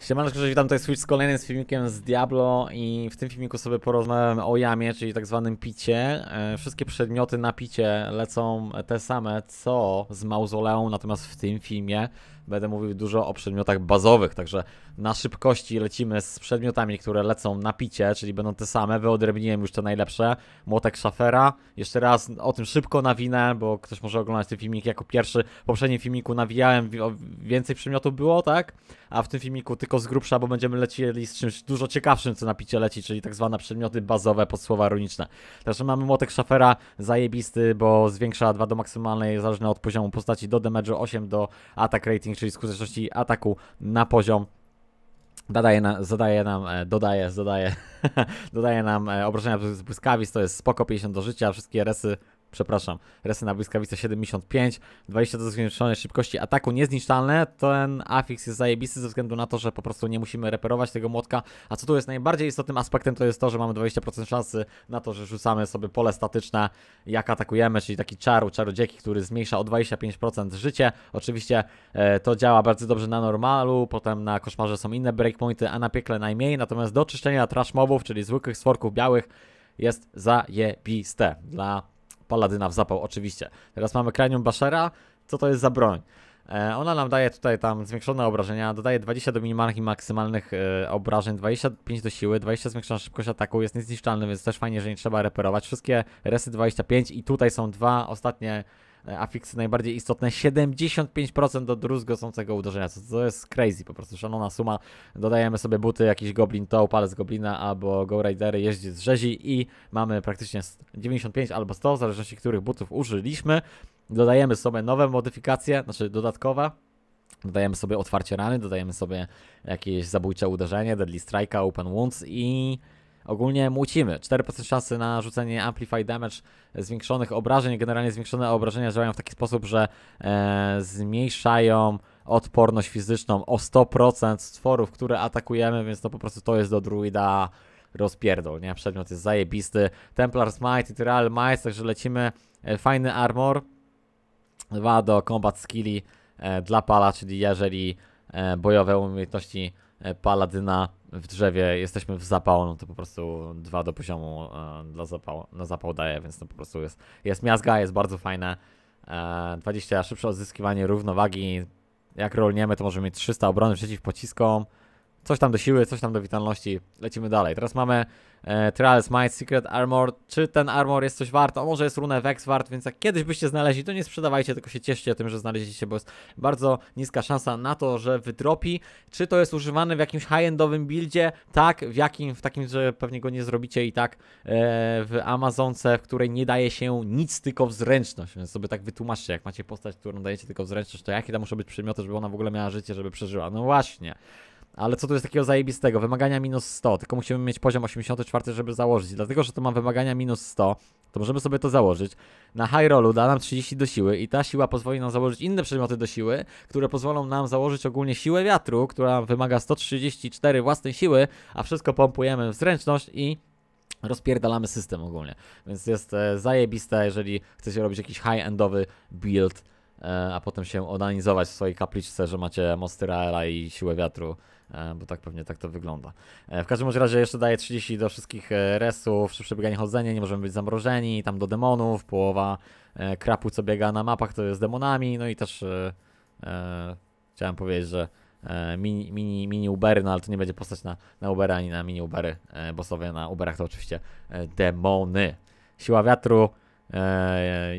Siemano, cześć, witam, to jest Switch z kolejnym z filmikiem z Diablo i w tym filmiku sobie porozmawiam o jamie, czyli tak zwanym picie. E, wszystkie przedmioty na picie lecą te same co z mauzoleum, natomiast w tym filmie będę mówił dużo o przedmiotach bazowych, także na szybkości lecimy z przedmiotami, które lecą na picie, czyli będą te same. Wyodrębniłem już te najlepsze. Młotek szafera. Jeszcze raz o tym szybko nawinę, bo ktoś może oglądać ten filmik jako pierwszy. W poprzednim filmiku nawijałem, więcej przedmiotów było, tak? A w tym filmiku tylko z grubsza, bo będziemy lecieli z czymś dużo ciekawszym, co na picie leci, czyli tak zwane przedmioty bazowe pod słowa runiczne. Także mamy młotek szafera zajebisty, bo zwiększa 2 do maksymalnej, zależnie od poziomu postaci, do damage'u 8 do attack rating zwiększnik, czyli skuteczności ataku na poziom Dodaje nam, zadaje nam, e, dodaje, dodaje, dodaje nam e, obrażenia z błyskawic, to jest spoko 50 do życia, wszystkie resy przepraszam, resy na błyskawice 75, 20 do zwiększonej szybkości ataku niezniszczalne. Ten afiks jest zajebisty ze względu na to, że po prostu nie musimy reperować tego młotka. A co tu jest najbardziej istotnym aspektem, to jest to, że mamy 20% szansy na to, że rzucamy sobie pole statyczne, jak atakujemy, czyli taki czaru, czarodzieki, który zmniejsza o 25% życie. Oczywiście e, to działa bardzo dobrze na normalu, potem na koszmarze są inne breakpointy, a na piekle najmniej. Natomiast do czyszczenia trash mobów, czyli zwykłych sworków białych, jest zajebiste dla paladyna w zapał, oczywiście. Teraz mamy kranium Bashera. Co to jest za broń? E, ona nam daje tutaj tam zwiększone obrażenia, dodaje 20 do minimalnych i maksymalnych e, obrażeń, 25 do siły, 20 zwiększona szybkość ataku, jest niezniszczalny, więc też fajnie, że nie trzeba reperować. Wszystkie resy 25 i tutaj są dwa ostatnie E, afiksy najbardziej istotne. 75% do druzgocącego uderzenia, co, to jest crazy po prostu, szanowna suma. Dodajemy sobie buty, jakiś goblin to, palec goblina albo go ridery, z rzezi i mamy praktycznie 95 albo 100, w zależności których butów użyliśmy. Dodajemy sobie nowe modyfikacje, znaczy dodatkowe. Dodajemy sobie otwarcie rany, dodajemy sobie jakieś zabójcze uderzenie, deadly strike open wounds i ogólnie mucimy. 4% szansy na rzucenie Amplify Damage zwiększonych obrażeń. Generalnie zwiększone obrażenia działają w taki sposób, że e, zmniejszają odporność fizyczną o 100% stworów, które atakujemy, więc to po prostu to jest do druida rozpierdol, nie? Przedmiot jest zajebisty. Templar's Might i Tyrell Might, także lecimy. E, fajny armor. Dwa do combat skilli e, dla pala, czyli jeżeli e, bojowe umiejętności E, Paladyna w drzewie, jesteśmy w zapał, no to po prostu dwa do poziomu e, dla zapał, na zapał daje, więc to po prostu jest, jest miazga, jest bardzo fajne. 20 e, szybsze odzyskiwanie równowagi. Jak rolniemy, to możemy mieć 300 obrony przeciw pociskom. Coś tam do siły, coś tam do witalności. Lecimy dalej. Teraz mamy e, Trials Might, Secret Armor. Czy ten armor jest coś wart? O, może jest runę Vex wart, więc jak kiedyś byście znaleźli, to nie sprzedawajcie, tylko się cieszcie tym, że znaleźliście, bo jest bardzo niska szansa na to, że wydropi. Czy to jest używane w jakimś high-endowym buildzie? Tak, w jakim? W takim, że pewnie go nie zrobicie i tak e, w Amazonce, w której nie daje się nic, tylko w zręczność. Więc sobie tak wytłumaczcie, jak macie postać, którą dajecie tylko w zręczność, to jakie tam muszą być przedmioty, żeby ona w ogóle miała życie, żeby przeżyła? No właśnie. Ale co tu jest takiego zajebistego? Wymagania minus 100, tylko musimy mieć poziom 84, żeby założyć. Dlatego, że to mam wymagania minus 100, to możemy sobie to założyć. Na high rollu da nam 30 do siły i ta siła pozwoli nam założyć inne przedmioty do siły, które pozwolą nam założyć ogólnie siłę wiatru, która wymaga 134 własnej siły, a wszystko pompujemy w zręczność i rozpierdalamy system ogólnie. Więc jest e, zajebiste, jeżeli chcecie robić jakiś high-endowy build, e, a potem się odanizować w swojej kapliczce, że macie Monstera i siłę wiatru. E, bo tak pewnie tak to wygląda. E, w każdym razie jeszcze daje 30 do wszystkich e, resów, przebieganie chodzenie, nie możemy być zamrożeni, tam do demonów, połowa krapu co biega na mapach to jest demonami, no i też e, chciałem powiedzieć, że mini, mini, mini Ubery, no ale to nie będzie postać na, na Ubery ani na mini Ubery, bo sobie na Uberach to oczywiście demony. Siła wiatru, e,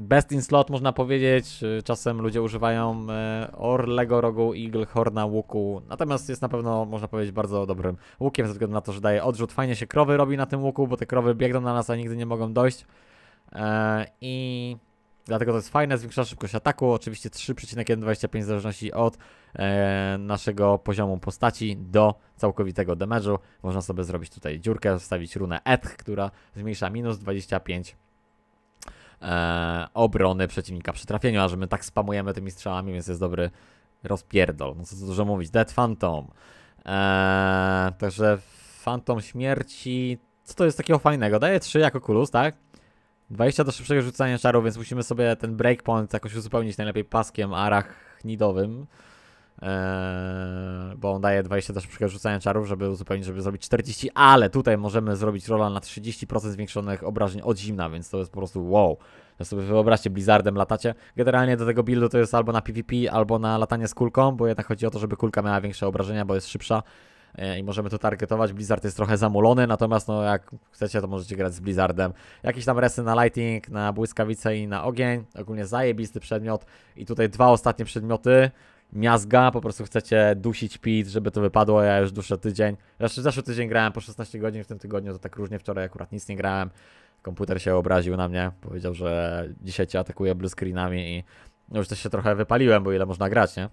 best in slot można powiedzieć. Y, czasem ludzie używają y, orlego rogu, eagle, horna, łuku. Natomiast jest na pewno, można powiedzieć, bardzo dobrym łukiem, ze względu na to, że daje odrzut. Fajnie się krowy robi na tym łuku, bo te krowy biegną na nas, a nigdy nie mogą dojść. E, I dlatego to jest fajne, zwiększa szybkość ataku. Oczywiście 3,125 w zależności od e, naszego poziomu postaci do całkowitego damage'u. Można sobie zrobić tutaj dziurkę, wstawić runę ETH, która zmniejsza minus 25 e, obrony przeciwnika przy trafieniu, a że my tak spamujemy tymi strzałami, więc jest dobry rozpierdol. No co tu dużo mówić. Dead Phantom. E, także Phantom Śmierci. Co to jest takiego fajnego? Daje 3 jako kulus, tak? 20 do szybszego rzucania czarów, więc musimy sobie ten breakpoint jakoś uzupełnić najlepiej paskiem arachnidowym. Eee, bo on daje 20 też przykład rzucania czarów, żeby uzupełnić, żeby zrobić 40, ale tutaj możemy zrobić rola na 30% zwiększonych obrażeń od zimna, więc to jest po prostu wow. To sobie wyobraźcie, Blizzardem latacie. Generalnie do tego buildu to jest albo na PvP, albo na latanie z kulką, bo jednak chodzi o to, żeby kulka miała większe obrażenia, bo jest szybsza e, i możemy to targetować. Blizzard jest trochę zamulony, natomiast no, jak chcecie, to możecie grać z Blizzardem. Jakieś tam resy na Lightning, na błyskawice i na ogień. Ogólnie zajebisty przedmiot. I tutaj dwa ostatnie przedmioty, miazga, po prostu chcecie dusić pit, żeby to wypadło, ja już duszę tydzień. Znaczy zeszły tydzień grałem po 16 godzin, w tym tygodniu to tak różnie, wczoraj akurat nic nie grałem. Komputer się obraził na mnie, powiedział, że dzisiaj cię atakuje bluescreenami i no już też się trochę wypaliłem, bo ile można grać, nie?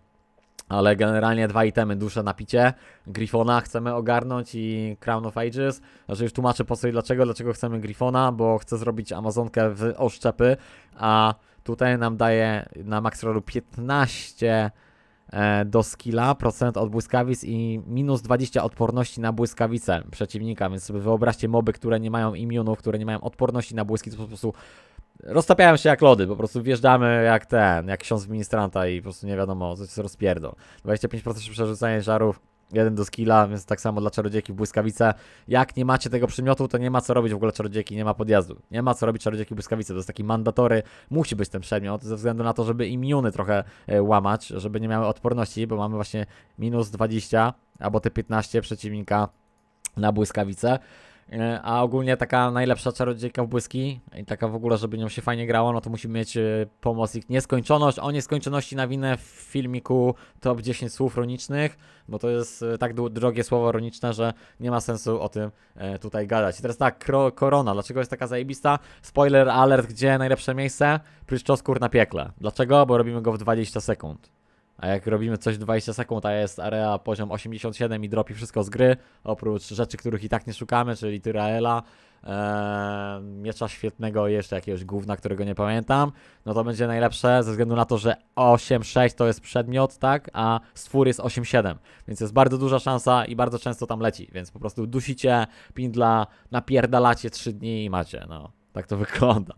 Ale generalnie dwa itemy dusze na picie, Gryfona chcemy ogarnąć i Crown of Ages. Znaczy już tłumaczę po sobie dlaczego, dlaczego chcemy Gryfona, bo chcę zrobić Amazonkę w oszczepy, a tutaj nam daje na max rollu 15 E, do skilla, procent od błyskawic i minus 20 odporności na błyskawice przeciwnika, więc sobie wyobraźcie moby, które nie mają immunów, które nie mają odporności na błyski, to po prostu roztapiają się jak lody, po prostu wjeżdżamy jak ten, jak ksiądz ministranta i po prostu nie wiadomo, coś rozpierdol. 25% przerzucenie żarów, Jeden do skilla, więc tak samo dla czarodziejki błyskawice. Jak nie macie tego przymiotu, to nie ma co robić w ogóle czarodzieki, nie ma podjazdu. Nie ma co robić czarodziejki błyskawice, to jest taki mandatory, musi być ten przedmiot, ze względu na to, żeby imiony trochę e, łamać, żeby nie miały odporności, bo mamy właśnie minus 20 albo te 15 przeciwnika na błyskawice. E, a ogólnie taka najlepsza czarodziejka w błyski i taka w ogóle, żeby nią się fajnie grało, no to musimy mieć e, pomoc nieskończoność. O nieskończoności na winę w filmiku top 10 słów ronicznych, bo to jest e, tak drogie słowo roniczne, że nie ma sensu o tym tutaj gadać. I teraz tak, korona. Dlaczego jest taka zajebista? Spoiler alert, gdzie najlepsze miejsce? Pryszczoskur na piekle. Dlaczego? Bo robimy go w 20 sekund. A jak robimy coś 20 sekund, a jest area poziom 87 i dropi wszystko z gry, oprócz rzeczy, których i tak nie szukamy, czyli Tyraela, miecza świetnego i jeszcze jakiegoś gówna, którego nie pamiętam, no to będzie najlepsze ze względu na to, że 8-6 to jest przedmiot, tak, a stwór jest 8-7, więc jest bardzo duża szansa i bardzo często tam leci, więc po prostu dusicie, pindla, napierdalacie 3 dni i macie, no. Tak to wygląda.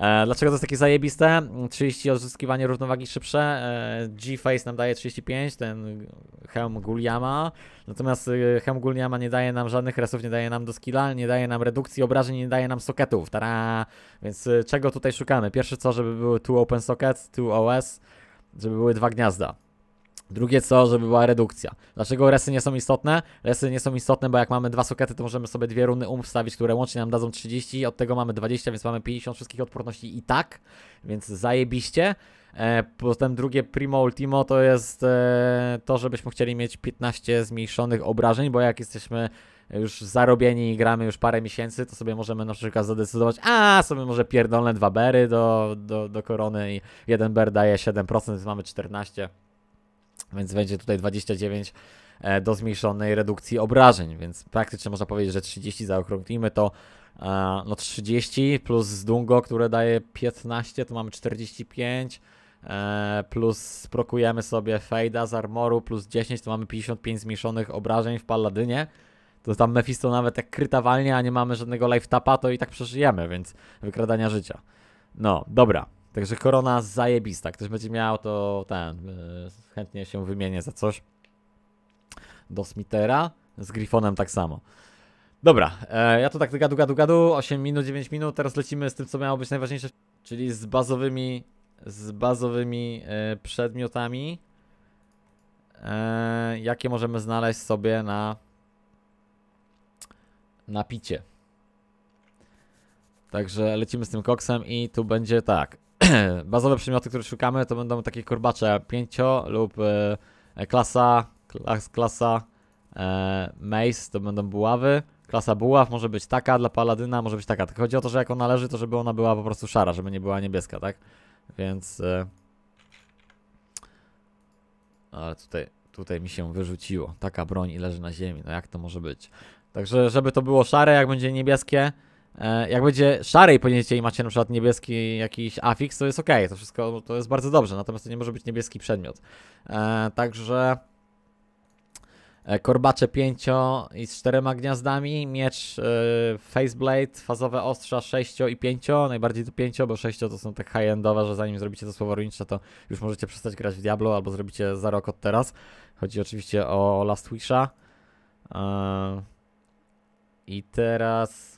E, dlaczego to jest takie zajebiste? 30 odzyskiwanie równowagi szybsze. E, G-Face nam daje 35, ten hełm Guliama. Natomiast e, hełm Guliama nie daje nam żadnych resów, nie daje nam do skilla, nie daje nam redukcji obrażeń, nie daje nam soketów. Tara! Więc e, czego tutaj szukamy? Pierwsze co, żeby były tu open socket, tu OS, żeby były dwa gniazda. Drugie co, żeby była redukcja. Dlaczego resy nie są istotne? Resy nie są istotne, bo jak mamy dwa sokety, to możemy sobie dwie runy um wstawić, które łącznie nam dadzą 30, od tego mamy 20, więc mamy 50 wszystkich odporności i tak, więc zajebiście. E, potem drugie Primo Ultimo to jest e, to, żebyśmy chcieli mieć 15 zmniejszonych obrażeń, bo jak jesteśmy już zarobieni i gramy już parę miesięcy, to sobie możemy na przykład zadecydować, a sobie może pierdolne dwa bery do, do, do korony i jeden ber daje 7%, więc mamy 14% więc będzie tutaj 29 e, do zmniejszonej redukcji obrażeń, więc praktycznie można powiedzieć, że 30 zaokrąglimy to e, no 30 plus Dungo, które daje 15, to mamy 45 e, plus sprokujemy sobie Fejda z armoru plus 10, to mamy 55 zmniejszonych obrażeń w Paladynie. To tam Mephisto nawet jak kryta walnie, a nie mamy żadnego life tapa, to i tak przeżyjemy, więc wykradania życia. No, dobra. Także korona zajebista. Ktoś będzie miał, to ten. Y, chętnie się wymienię za coś. Do Smithera. Z Gryfonem tak samo. Dobra, e, ja tu tak gadu, gadu, gadu. 8 minut, 9 minut. Teraz lecimy z tym, co miało być najważniejsze. Czyli z bazowymi, z bazowymi e, przedmiotami. E, jakie możemy znaleźć sobie na, na picie. Także lecimy z tym koksem i tu będzie tak. bazowe przedmioty, które szukamy, to będą takie korbacze 5 lub e, e, klasa, klas, klasa e, mace, to będą buławy. Klasa buław może być taka dla paladyna, może być taka. chodzi o to, że jak ona leży, to żeby ona była po prostu szara, żeby nie była niebieska, tak? Więc... E, ale tutaj, tutaj mi się wyrzuciło. Taka broń i leży na ziemi. No jak to może być? Także, żeby to było szare, jak będzie niebieskie, E, jak będzie szarej pojęcie i macie na przykład niebieski jakiś afiks, to jest ok, to wszystko to jest bardzo dobrze, natomiast to nie może być niebieski przedmiot. E, także e, korbacze pięcio i z czterema gniazdami, miecz e, faceblade, fazowe ostrza 6 i 5, najbardziej tu 5, bo 6 to są tak high-endowe, że zanim zrobicie to słowo runiczne, to już możecie przestać grać w Diablo albo zrobicie za rok od teraz. Chodzi oczywiście o Last Wisha. E, I teraz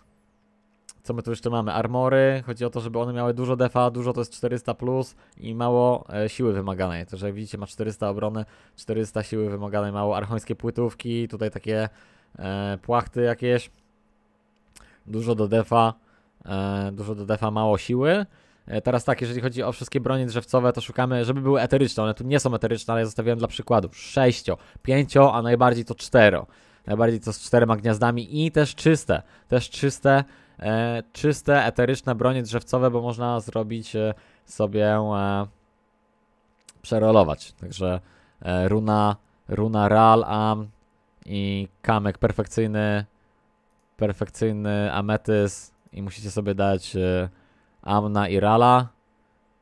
co my tu jeszcze mamy? Armory. Chodzi o to, żeby one miały dużo defa, dużo to jest 400 plus i mało e, siły wymaganej. To, że jak widzicie, ma 400 obrony, 400 siły wymaganej, mało archońskie płytówki, tutaj takie e, płachty jakieś. Dużo do defa, e, dużo do defa, mało siły. E, teraz tak, jeżeli chodzi o wszystkie broni drzewcowe, to szukamy, żeby były eteryczne. One tu nie są eteryczne, ale ja zostawiłem dla przykładu. 6, 5, a najbardziej to 4. Najbardziej to z czterema gniazdami i też czyste. Też czyste E, czyste, eteryczne bronie drzewcowe, bo można zrobić e, sobie e, przerolować. Także runa, runa Ral Am i kamek perfekcyjny, perfekcyjny ametys i musicie sobie dać Amna i Rala.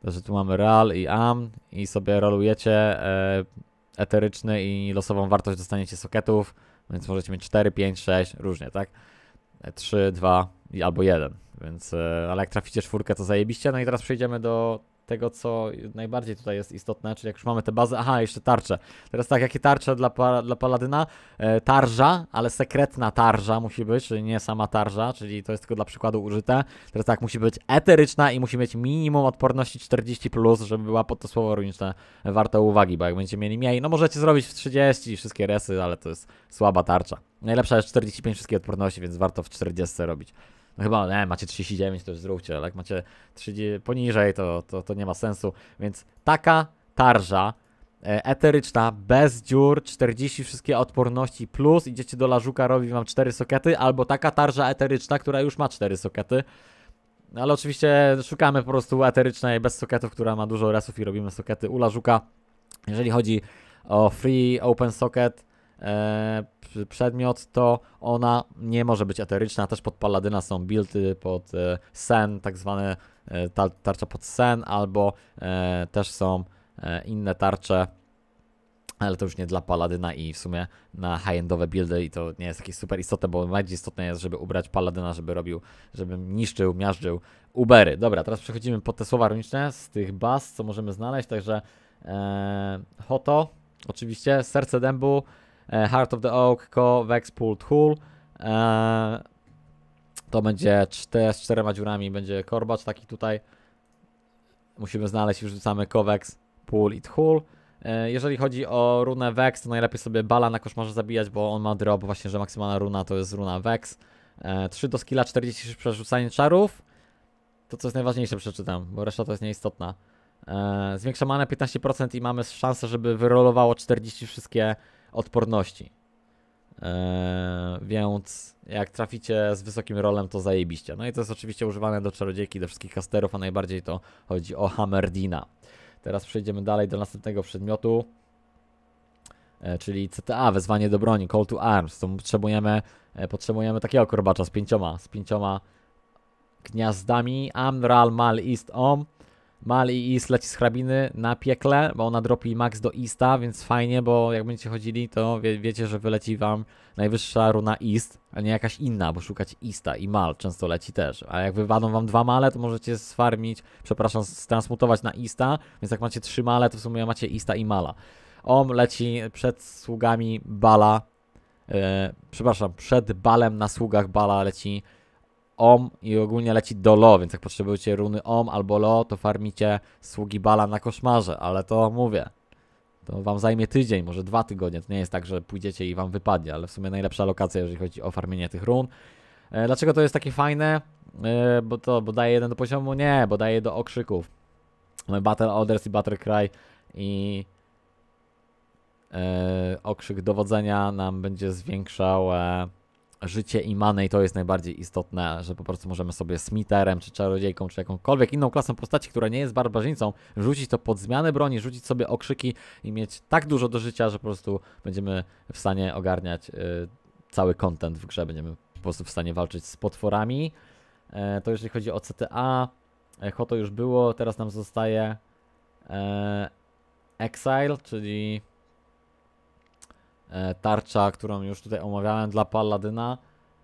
Także tu mamy Ral i Am i sobie rolujecie eteryczny i losową wartość dostaniecie soketów, więc możecie mieć 4, 5, 6, różnie, tak? 3, 2, albo jeden, więc e, ale jak traficie czwórkę, to zajebiście. No i teraz przejdziemy do tego, co najbardziej tutaj jest istotne, czyli jak już mamy te bazy, aha, jeszcze tarcze. Teraz tak, jakie tarcze dla, dla Paladyna? E, tarża, ale sekretna tarża musi być, czyli nie sama tarża, czyli to jest tylko dla przykładu użyte. Teraz tak, musi być eteryczna i musi mieć minimum odporności 40+, plus, żeby była pod to słowo runiczne warte uwagi, bo jak będziecie mieli mniej, no możecie zrobić w 30 wszystkie resy, ale to jest słaba tarcza. Najlepsza jest 45 wszystkie odporności, więc warto w 40 robić no chyba nie, macie 39 to już zróbcie, ale jak macie 30, poniżej to, to, to nie ma sensu, więc taka tarża e, eteryczna, bez dziur, 40 wszystkie odporności plus, idziecie do lażuka, robi wam 4 sokety, albo taka tarża eteryczna, która już ma 4 sokety. No ale oczywiście szukamy po prostu eterycznej bez soketów, która ma dużo resów i robimy sokety u lażuka. Jeżeli chodzi o free open socket, e, przedmiot, to ona nie może być eteryczna. Też pod Paladyna są buildy pod e, sen, tak zwane e, tarcza pod sen, albo e, też są inne tarcze ale to już nie dla Paladyna i w sumie na high-endowe buildy i to nie jest takie super istotne, bo najbardziej istotne jest, żeby ubrać Paladyna, żeby robił, żeby niszczył, miażdżył Ubery. Dobra, teraz przechodzimy pod te słowa runiczne z tych baz, co możemy znaleźć, także Hoto, oczywiście, Serce Dębu, E, Heart of the Oak, Co, Pult, Hull. To będzie cztery, z czterema dziurami, będzie korbacz taki tutaj. Musimy znaleźć, już wrzucamy Kovex, Pool i e, Tchul. Jeżeli chodzi o runę Vex, to najlepiej sobie bala na koszmarze zabijać, bo on ma drop, właśnie, że maksymalna runa to jest runa Vex. 3 e, do skilla, 46 przerzucanie czarów. To co jest najważniejsze przeczytam, bo reszta to jest nieistotna. Zwiększa manę 15% i mamy szansę, żeby wyrolowało 40 wszystkie odporności. E, więc jak traficie z wysokim rolem, to zajebiście. No i to jest oczywiście używane do czarodziejki, do wszystkich kasterów, a najbardziej to chodzi o Hammerdina. Teraz przejdziemy dalej do następnego przedmiotu, e, czyli CTA, wezwanie do broni, call to arms. To potrzebujemy, e, potrzebujemy takiego korbacza z pięcioma, z pięcioma gniazdami. Amral mal ist om. Mal i East leci z hrabiny na piekle, bo ona dropi max do Easta, więc fajnie, bo jak będziecie chodzili, to wie, wiecie, że wyleci wam najwyższa runa East, a nie jakaś inna, bo szukać Easta i Mal często leci też. A jak wywadą wam dwa male, to możecie sfarmić, przepraszam, transmutować na Easta, więc jak macie trzy male, to w sumie macie Easta i Mala. Om leci przed sługami Bala, yy, przepraszam, przed Balem na sługach Bala leci om i ogólnie leci do lo, więc jak potrzebujecie runy om albo lo, to farmicie sługi bala na koszmarze, ale to mówię. To wam zajmie tydzień, może dwa tygodnie. To nie jest tak, że pójdziecie i wam wypadnie, ale w sumie najlepsza lokacja, jeżeli chodzi o farmienie tych run. E, dlaczego to jest takie fajne? E, bo to, bo daje jeden do poziomu? Nie, bo daje do okrzyków. E, Battle Orders i Battle Cry i okrzyk dowodzenia nam będzie zwiększał życie i money to jest najbardziej istotne, że po prostu możemy sobie smiterem, czy czarodziejką, czy jakąkolwiek inną klasą postaci, która nie jest barbarzyńcą, rzucić to pod zmianę broni, rzucić sobie okrzyki i mieć tak dużo do życia, że po prostu będziemy w stanie ogarniać y, cały content w grze, będziemy po prostu w stanie walczyć z potworami. E, to jeżeli chodzi o CTA, Echo to już było, teraz nam zostaje e, Exile, czyli E, tarcza, którą już tutaj omawiałem dla paladyna.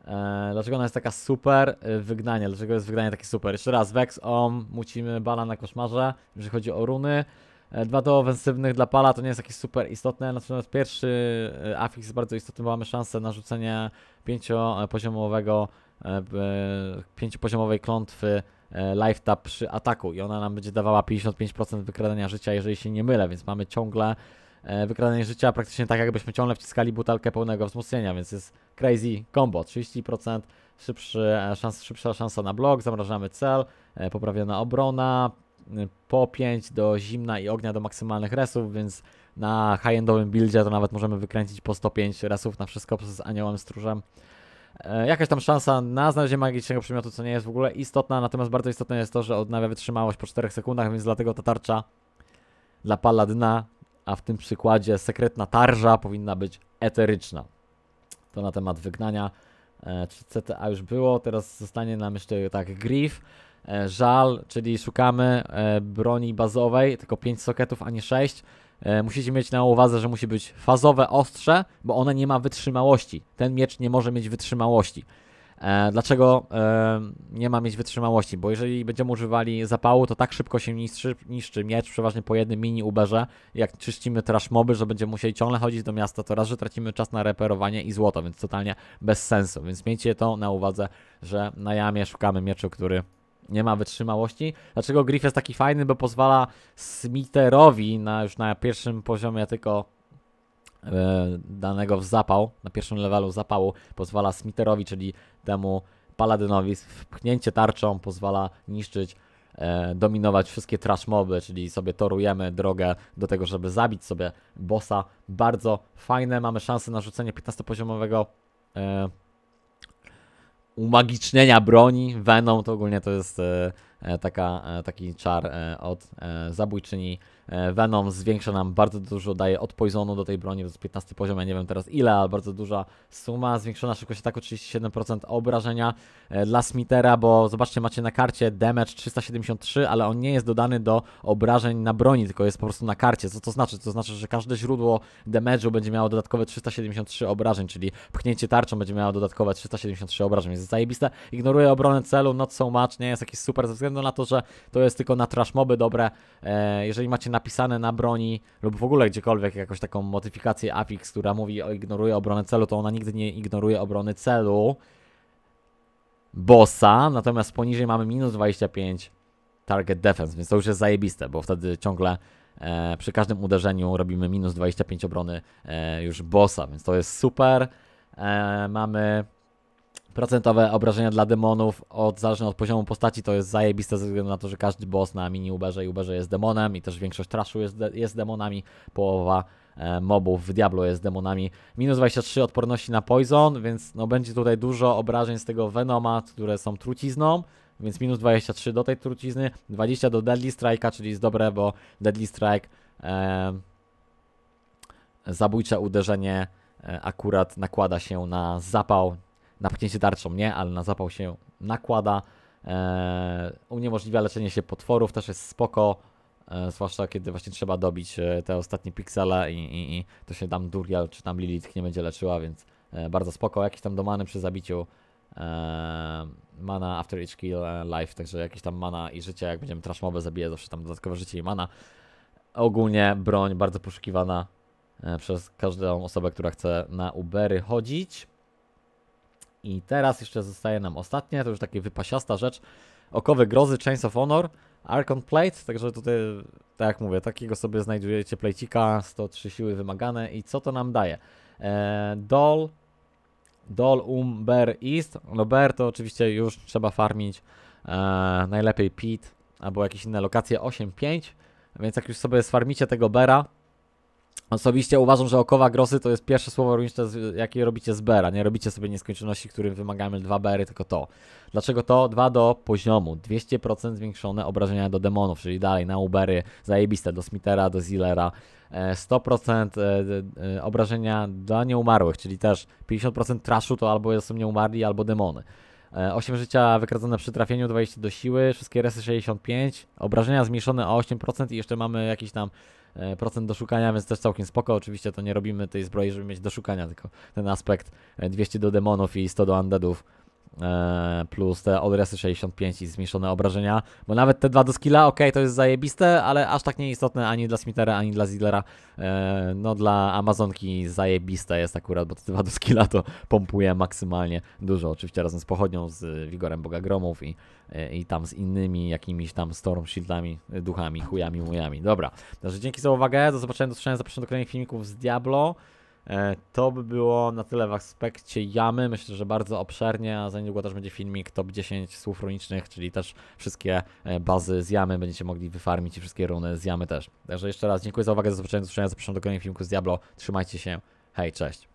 E, dlaczego ona jest taka super? E, wygnanie. Dlaczego jest wygnanie takie super? Jeszcze raz, Vex, Om, mucimy bala na koszmarze, jeżeli chodzi o runy. Dwa do ofensywnych dla pala to nie jest jakieś super istotne, natomiast pierwszy afiks jest bardzo istotny, bo mamy szansę na rzucenie pięciopoziomowego, pięciopoziomowej klątwy life tap przy ataku i ona nam będzie dawała 55% wykradania życia, jeżeli się nie mylę, więc mamy ciągle E, wykradanie życia, praktycznie tak jakbyśmy ciągle wciskali butelkę pełnego wzmocnienia, więc jest crazy combo, 30%. Szybszy, e, szans, szybsza szansa na blok, zamrażamy cel, e, poprawiona obrona, po 5 do zimna i ognia do maksymalnych resów, więc na high-endowym buildzie to nawet możemy wykręcić po 105 resów na wszystko przez aniołem stróżem. jakaś tam szansa na znalezienie magicznego przedmiotu, co nie jest w ogóle istotna, natomiast bardzo istotne jest to, że odnawia wytrzymałość po 4 sekundach, więc dlatego ta tarcza dla paladyna a w tym przykładzie sekretna tarża powinna być eteryczna. To na temat wygnania. E, czy CTA już było? Teraz zostanie nam jeszcze tak grief. E, żal, czyli szukamy e, broni bazowej, tylko 5 soketów, a nie 6. Musicie mieć na uwadze, że musi być fazowe ostrze, bo one nie ma wytrzymałości. Ten miecz nie może mieć wytrzymałości. E, dlaczego e, nie ma mieć wytrzymałości? Bo jeżeli będziemy używali zapału, to tak szybko się niszczy, niszczy miecz, przeważnie po jednym mini uberze, jak czyścimy trash moby, że będziemy musieli ciągle chodzić do miasta, to raz, że tracimy czas na reperowanie i złoto, więc totalnie bez sensu. Więc miejcie to na uwadze, że na jamie szukamy mieczu, który nie ma wytrzymałości. Dlaczego Griff jest taki fajny? Bo pozwala smiterowi na, już na pierwszym poziomie tylko E, danego w zapał, na pierwszym levelu zapału, pozwala smiterowi czyli temu paladynowi, wpchnięcie tarczą pozwala niszczyć, e, dominować wszystkie trash moby, czyli sobie torujemy drogę do tego, żeby zabić sobie bossa. Bardzo fajne, mamy szansę na rzucenie 15-poziomowego e, umagicznienia broni. Venom to ogólnie to jest taka, taki czar od zabójczyni E, Venom zwiększa nam bardzo dużo, daje od poisonu do tej broni, to jest 15 poziom, ja nie wiem teraz ile, ale bardzo duża suma. Zwiększona szybkość ataku 37% obrażenia e, dla Smithera, bo zobaczcie, macie na karcie damage 373, ale on nie jest dodany do obrażeń na broni, tylko jest po prostu na karcie. Co to znaczy? To znaczy, że każde źródło damage'u będzie miało dodatkowe 373 obrażeń, czyli pchnięcie tarczą będzie miało dodatkowe 373 obrażeń, jest zajebiste. Ignoruje obronę celu, not so much, nie jest jakiś super, ze względu na to, że to jest tylko na trash moby dobre. E, jeżeli macie na napisane na broni lub w ogóle gdziekolwiek jakąś taką modyfikację affix, która mówi o ignoruje obronę celu, to ona nigdy nie ignoruje obrony celu bossa, natomiast poniżej mamy minus 25 target defense, więc to już jest zajebiste, bo wtedy ciągle e, przy każdym uderzeniu robimy minus 25 obrony e, już bossa, więc to jest super. E, mamy Procentowe obrażenia dla demonów, od, zależne od poziomu postaci, to jest zajebiste ze względu na to, że każdy boss na mini-Uberze i Uberze jest demonem i też większość trashu jest, de jest demonami, połowa e, mobów w Diablo jest demonami. Minus 23 odporności na poison, więc no, będzie tutaj dużo obrażeń z tego Venoma, które są trucizną więc minus 23 do tej trucizny, 20 do Deadly Strike'a, czyli jest dobre, bo Deadly Strike e, zabójcze uderzenie e, akurat nakłada się na zapał, napchnięcie tarczą nie, ale na zapał się nakłada. Eee, uniemożliwia leczenie się potworów, też jest spoko. E, zwłaszcza kiedy właśnie trzeba dobić e, te ostatnie piksele i, i, i, to się tam Duriel czy tam Lilith nie będzie leczyła, więc e, bardzo spoko. Jakieś tam domany przy zabiciu mana after each kill life, także jakieś tam mana i życie, jak będziemy trash mobę zabije zawsze tam dodatkowe życie i mana. Ogólnie broń bardzo poszukiwana przez każdą osobę, która chce na Ubery chodzić. I teraz jeszcze zostaje nam ostatnie, to już taka wypasiasta rzecz. okowy grozy, Chains of Honor, Archon Plate, także tutaj, tak jak mówię, takiego sobie znajdujecie plejcika, 103 siły wymagane i co to nam daje? E, Dol, Dol Um Bear East, no Bear to oczywiście już trzeba farmić, eee, najlepiej Pit albo jakieś inne lokacje 8-5, więc jak już sobie sfarmicie tego Bera, Osobiście uważam, że okowa grosy to jest pierwsze słowo runiczne, jakie robicie z bera. Nie robicie sobie nieskończoności, którym wymagamy dwa bery, tylko to. Dlaczego to? Dwa do poziomu. 200% zwiększone obrażenia do demonów, czyli dalej na ubery zajebiste, do smitera, do zillera. 100% e, e, e, obrażenia dla nieumarłych, czyli też 50% traszu to albo są nieumarli, albo demony. 8 życia wykradzone przy trafieniu, 20 do siły, wszystkie resy 65, obrażenia zmniejszone o 8% i jeszcze mamy jakiś tam E, procent do szukania, więc też całkiem spoko. Oczywiście to nie robimy tej zbroi, żeby mieć do szukania, tylko ten aspekt 200 e, do demonów i 100 do undeadów E, plus te odresy 65 i zmniejszone obrażenia, bo nawet te dwa do skilla, ok, to jest zajebiste, ale aż tak nieistotne ani dla Smithera, ani dla Zidlera. E, no dla Amazonki zajebiste jest akurat, bo te dwa do skilla to pompuje maksymalnie dużo, oczywiście razem z pochodnią, z Wigorem Boga Gromów i, e, i tam z innymi jakimiś tam Storm Shieldami, duchami, chujami, mujami. Dobra, także dzięki za uwagę, do zobaczenia, do za zapraszam do kolejnych filmików z Diablo. E, to by było na tyle w aspekcie jamy. Myślę, że bardzo obszernie, a za niedługo też będzie filmik top 10 słów runicznych, czyli też wszystkie e, bazy z jamy. Będziecie mogli wyfarmić i wszystkie runy z jamy też. Także jeszcze raz dziękuję za uwagę, za zobaczenie, do zapraszam do kolejnego filmików z Diablo. Trzymajcie się, hej, cześć.